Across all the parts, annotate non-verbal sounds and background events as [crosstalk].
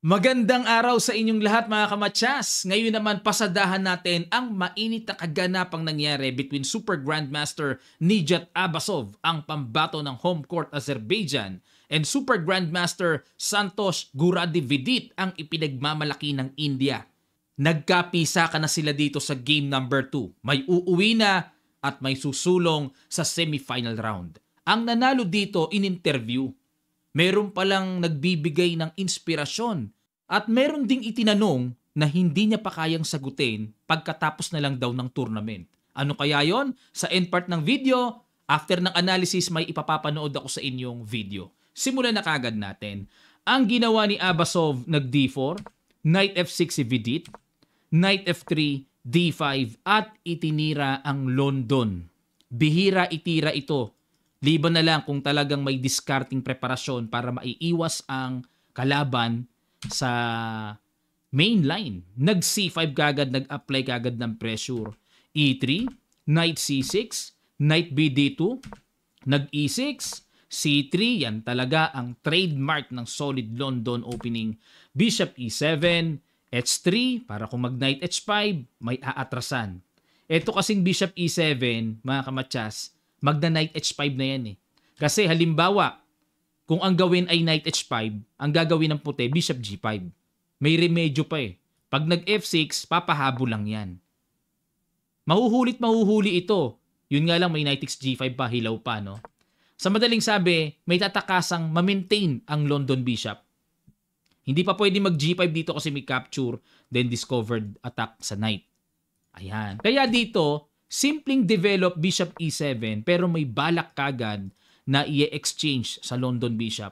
Magandang araw sa inyong lahat mga kamatsas. Ngayon naman pasadahan natin ang mainit na kaganapang nangyari between Super Grandmaster Nijat Abasov, ang pambato ng home court Azerbaijan, and Super Grandmaster Santos Guradividit, ang ipinagmamalaki ng India. Nagkapisa ka na sila dito sa game number 2. May uuwi na at may susulong sa semifinal round. Ang nanalo dito in interview meron palang nagbibigay ng inspirasyon at meron ding itinanong na hindi niya pa kayang sagutin pagkatapos na lang daw ng tournament. Ano kaya yon? Sa end part ng video, after ng analysis may ipapapanood ako sa inyong video. Simulan na kagad natin. Ang ginawa ni Abasov nag D4, Knight F6 si Vidit, Knight F3, D5 at itinira ang London. Bihira itira ito Libo na lang kung talagang may discarding preparasyon para maiiwas ang kalaban sa main line. Nag C5 kagad, nag-apply kagad ng pressure. E3, knight C6, knight BD2, nag E6, C3, yan talaga ang trademark ng solid London opening. Bishop E7, H3, para kung mag-knight H5, may aatrasan. Ito kasing bishop E7, mga kamatsas, magna knight h5 na yan eh. Kasi halimbawa, kung ang gawin ay knight h5, ang gagawin ng puti, bishop g5. May remedyo pa eh. Pag nag f6, papahabo lang yan. Mahuhulit mahuhuli ito. Yun nga lang may knight x g5 pa, hilaw pa no. Sa madaling sabi, may tatakasang ma-maintain ang London bishop. Hindi pa pwede mag g5 dito kasi may capture, then discovered attack sa knight. Ayan. Kaya dito, simpleng develop bishop e7 pero may balak kagad na i-exchange sa London bishop.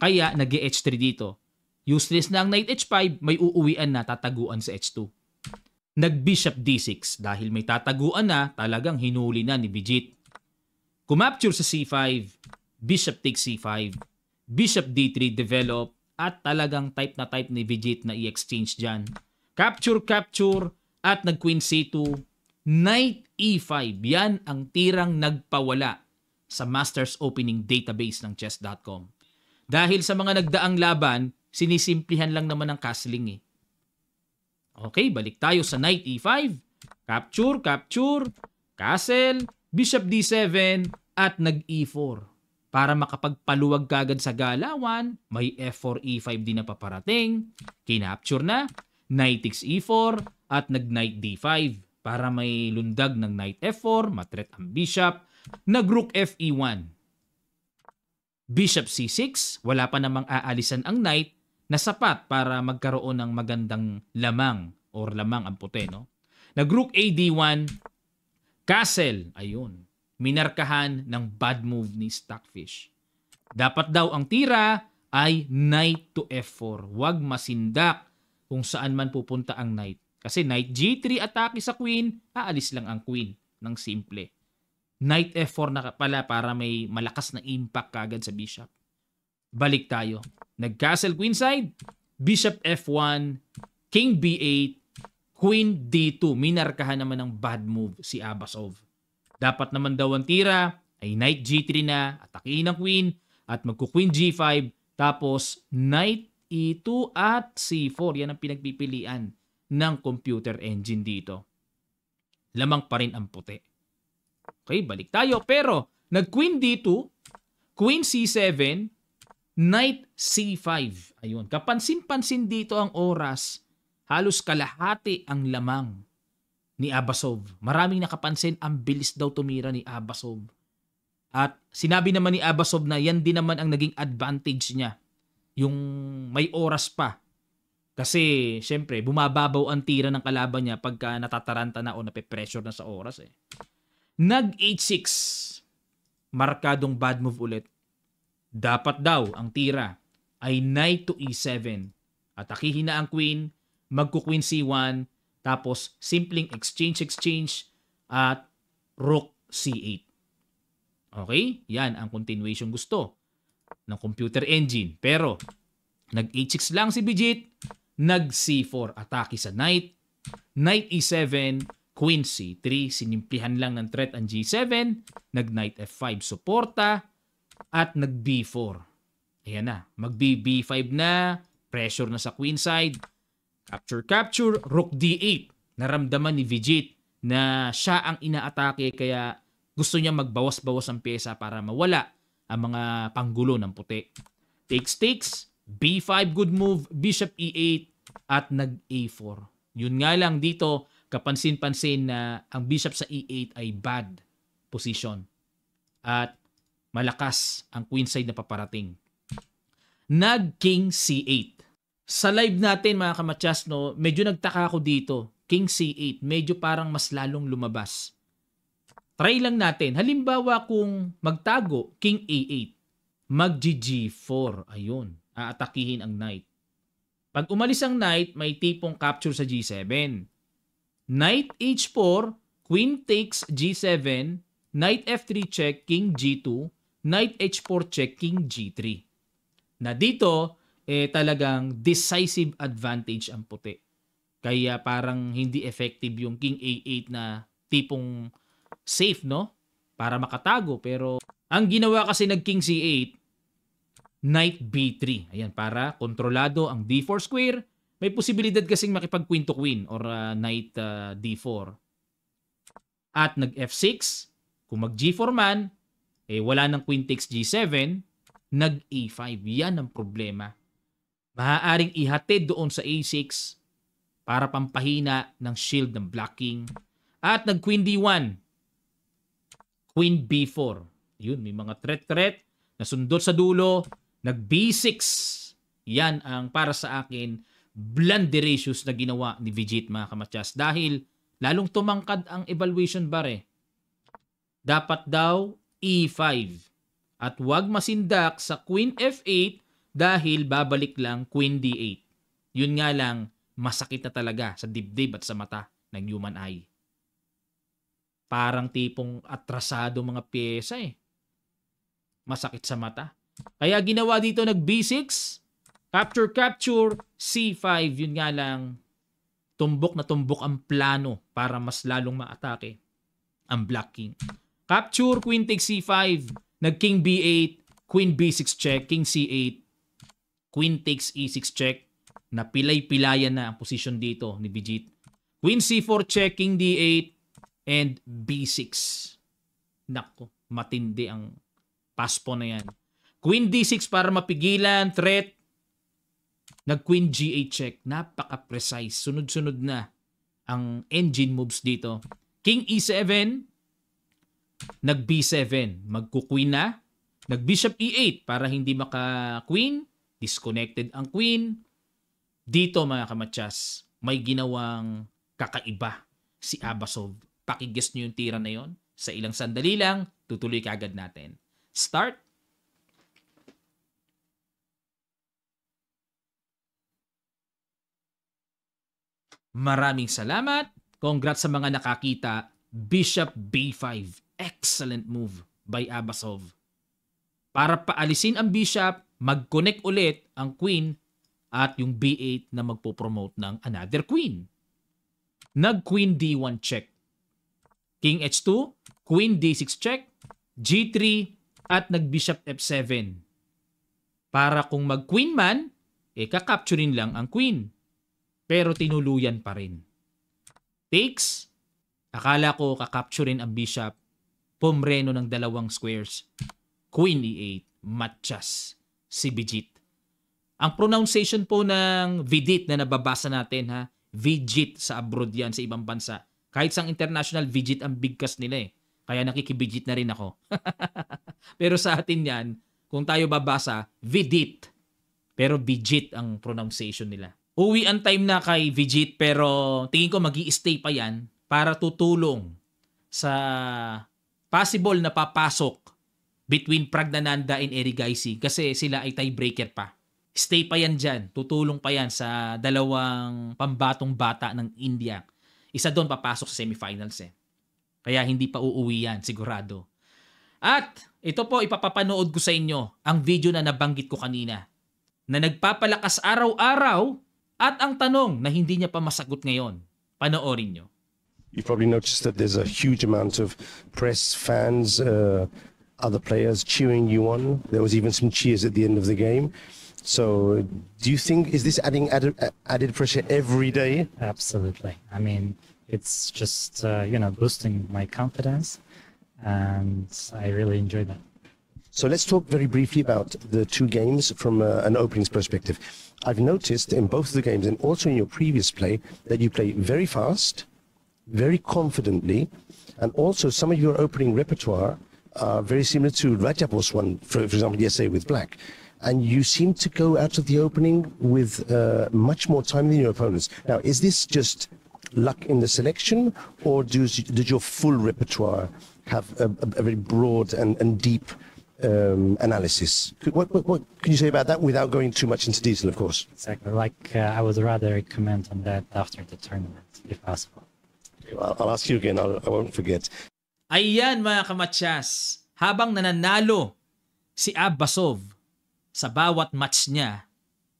Kaya nag h3 dito. Useless na ang knight h5, may uuwian na tataguan sa h2. Nag-bishop d6 dahil may tataguan na talagang hinuli na ni Bijit. Kumapture sa c5, bishop takes c5, bishop d3 develop at talagang type na type ni Vijit na i-exchange dyan. Capture, capture at nag queen c2 Knight E5, yan ang tirang nagpawala sa Masters Opening Database ng Chess.com. Dahil sa mga nagdaang laban, sinisimplihan lang naman ang castling eh. Okay, balik tayo sa Knight E5. Capture, capture, castle, Bishop D7, at nag E4. Para makapagpaluwag kagad sa galawan, may F4, E5 din na paparating. Kinapture na, Knight X E4, at nag Knight D5 para may lundag ng knight f4, matret ang bishop, nagrook fe1. Bishop c6, wala pa namang aalisan ang knight na sapat para magkaroon ng magandang lamang or lamang ang puti, no? Nagrook ad1, castle, ayun, minarkahan ng bad move ni Stockfish. Dapat daw ang tira ay knight to f4. Huwag masindak kung saan man pupunta ang knight. Kasi knight g3 atake sa queen, aalis lang ang queen ng simple. Knight f4 na pala para may malakas na impact kagad sa bishop. Balik tayo. Nag-castle queenside, bishop f1, king b8, queen d2. Minarkahan naman ng bad move si Abasov. Dapat naman daw ang tira ay knight g3 na, atakihin ang queen, at magku-queen g5, tapos knight e2 at c4. Yan ang pinagpipilian ng computer engine dito. Lamang pa rin ang puti. Okay, balik tayo. Pero, nag-queen d2, queen c7, knight c5. Ayun, kapansin-pansin dito ang oras. Halos kalahati ang lamang ni Abasov. Maraming nakapansin ang bilis daw tumira ni Abasov. At sinabi naman ni Abasov na yan din naman ang naging advantage niya. Yung may oras pa kasi, syempre, bumababaw ang tira ng kalaban niya pagka natataranta na o nape-pressure na sa oras eh. Nag 8-6. Markadong bad move ulit. Dapat daw ang tira ay knight to e7. Atakihin na ang queen, magku-queen c1, tapos simpleng exchange-exchange at rook c8. Okay? Yan ang continuation gusto ng computer engine. Pero, nag-8-6 lang si Bijit nag C4 atake sa knight, knight E7, queen C3, sinimplihan lang ng threat ang G7, nag knight F5 suporta, at nag B4. Ayan na, mag B5 na, pressure na sa queen side, capture capture, rook D8. Naramdaman ni Vijit na siya ang inaatake kaya gusto niya magbawas-bawas ang pyesa para mawala ang mga panggulo ng puti. Takes takes, B5 good move, bishop E8 at nag A4. Yun nga lang dito, kapansin-pansin na ang bishop sa E8 ay bad position. At malakas ang queenside na paparating. Nag king C8. Sa live natin mga kamatyas, no, medyo nagtaka ako dito. King C8, medyo parang mas lalong lumabas. Try lang natin. Halimbawa kung magtago, King A8, e mag G4. Ayun aatakihin ang knight. Pag umalis ang knight, may tipong capture sa G7. Knight H4, queen takes G7, knight F3 check, king G2, knight H4 check, king G3. Na dito, eh talagang decisive advantage ang puti. Kaya parang hindi effective yung king A8 na tipong safe, no? Para makatago. Pero ang ginawa kasi nag king C8, knight b3. Ayan, para kontrolado ang d4 square. May posibilidad kasing makipag queen to queen or uh, knight uh, ah, d4. At nag f6. Kung mag g4 man, eh wala ng queen takes g7, nag a 5 Yan ang problema. Maaaring ihatid doon sa a6 para pampahina ng shield ng blocking. At nag queen d1. Queen b4. Yun, may mga threat-threat na sundot sa dulo Nag B6. Yan ang para sa akin blunderatious na ginawa ni Vijit mga kamatyas. Dahil lalong tumangkad ang evaluation bare. Dapat daw E5. At huwag masindak sa Queen F8 dahil babalik lang Queen D8. Yun nga lang, masakit na talaga sa dibdib at sa mata ng human eye. Parang tipong atrasado mga pyesa eh. Masakit sa mata. Kaya ginawa dito nag B6, capture capture, C5, yun nga lang tumbok na tumbok ang plano para mas lalong maatake ang Black King. Capture, Queen takes C5, nag King B8, Queen B6 check, King C8, Queen takes E6 check, napilay-pilayan na ang position dito ni Vijit. Queen C4 check, King D8, and B6. Nako, matindi ang paspo na yan. Queen D6 para mapigilan, threat. Nag-Queen G8 check. Napaka-precise. Sunod-sunod na ang engine moves dito. King E7, nag B7. Magku-queen na. Nag Bishop E8 para hindi maka-queen. Disconnected ang queen. Dito mga kamatsas, may ginawang kakaiba si Abasov. Pakigess niyo yung tira na yon. Sa ilang sandali lang, tutuloy kaagad natin. Start Maraming salamat. Congrats sa mga nakakita. Bishop B5. Excellent move by Abasov. Para paalisin ang bishop, mag-connect ulit ang queen at yung B8 na magpo-promote ng another queen. Nag-queen D1 check. King H2, queen D6 check, G3, at nag-bishop F7. Para kung mag-queen man, e eh, kakapturein lang ang queen pero tinuluyan pa rin. Takes, akala ko kakapturein ang bishop, pumreno ng dalawang squares, queen e8, matchas, si Vigit. Ang pronunciation po ng Vidit na nababasa natin ha, Vigit sa abroad yan sa ibang bansa. Kahit sa international Vigit ang bigkas nila eh. Kaya nakikibigit na rin ako. [laughs] Pero sa atin yan, kung tayo babasa, Vidit. Pero Vigit ang pronunciation nila. Uwi ang time na kay Vijit pero tingin ko magi stay pa yan para tutulong sa possible na papasok between Pragnananda and Gaisi kasi sila ay tiebreaker pa. Stay pa yan dyan. Tutulong pa yan sa dalawang pambatong bata ng India. Isa doon papasok sa semifinals eh. Kaya hindi pa uuwi yan, sigurado. At ito po ipapapanood ko sa inyo ang video na nabanggit ko kanina na nagpapalakas araw-araw At ang tanong na hindi niya pa masagot ngayon, panoorin You probably noticed that there's a huge amount of press, fans, uh, other players cheering you on. There was even some cheers at the end of the game. So, do you think is this adding added, added pressure every day? Absolutely. I mean, it's just uh, you know boosting my confidence, and I really enjoy that. So let's talk very briefly about the two games from uh, an openings perspective. I've noticed in both the games and also in your previous play that you play very fast, very confidently, and also some of your opening repertoire are very similar to Rajabo's one, for, for example, yesterday with Black. And you seem to go out of the opening with uh, much more time than your opponents. Now, is this just luck in the selection, or does, did your full repertoire have a, a, a very broad and, and deep um, analysis. Could, what, what, what, can you say about that without going too much into detail, of course? Exactly. Like uh, I would rather comment on that after the tournament, if possible. Well, I'll ask you again. I'll, I won't forget. Ayan mga kamatsas, habang nananalo si Abbasov sa bawat match niya,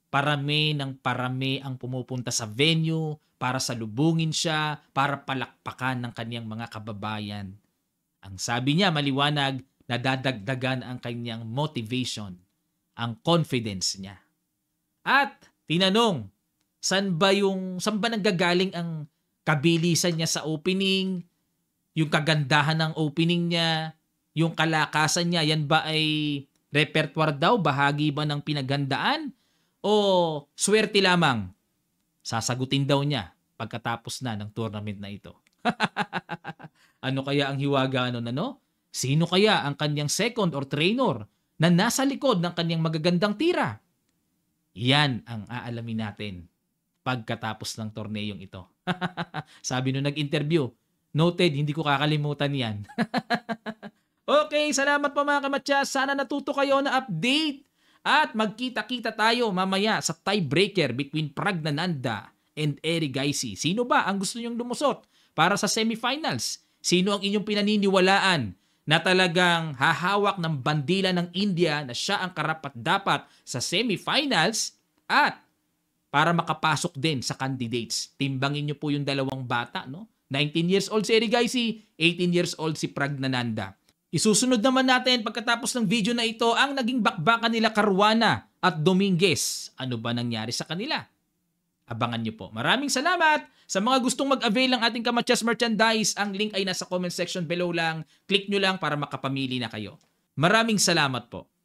parami ng parami ang pumupunta sa venue para salubungin siya, para palakpakan ng kaniyang mga kababayan. Ang sabi niya maliwanag, nadadagdagan ang kanyang motivation, ang confidence niya. At tinanong, saan ba yung saan ba nanggagaling ang kabilisan niya sa opening, yung kagandahan ng opening niya, yung kalakasan niya, yan ba ay repertoire daw, bahagi ba ng pinaghandaan o swerte lamang? Sasagutin daw niya pagkatapos na ng tournament na ito. [laughs] ano kaya ang hiwaga nun, ano? Sino kaya ang kanyang second or trainer na nasa likod ng kanyang magagandang tira? Yan ang aalamin natin pagkatapos ng torneyong ito. [laughs] Sabi nung nag-interview, noted, hindi ko kakalimutan yan. [laughs] okay, salamat po mga kamatsyas. Sana natuto kayo na update at magkita-kita tayo mamaya sa tiebreaker between Pragnananda and Eri Gaisi. Sino ba ang gusto niyong lumusot para sa semifinals? Sino ang inyong pinaniniwalaan na talagang hahawak ng bandila ng India na siya ang karapat-dapat sa semifinals at para makapasok din sa candidates. Timbangin niyo po yung dalawang bata, no? 19 years old si Erigaisi, 18 years old si Pragnananda. Isusunod naman natin pagkatapos ng video na ito ang naging bakbakan nila Caruana at Dominguez. Ano ba nangyari sa kanila? abangan nyo po. Maraming salamat sa mga gustong mag-avail ng ating Kamachas merchandise. Ang link ay nasa comment section below lang. Click nyo lang para makapamili na kayo. Maraming salamat po.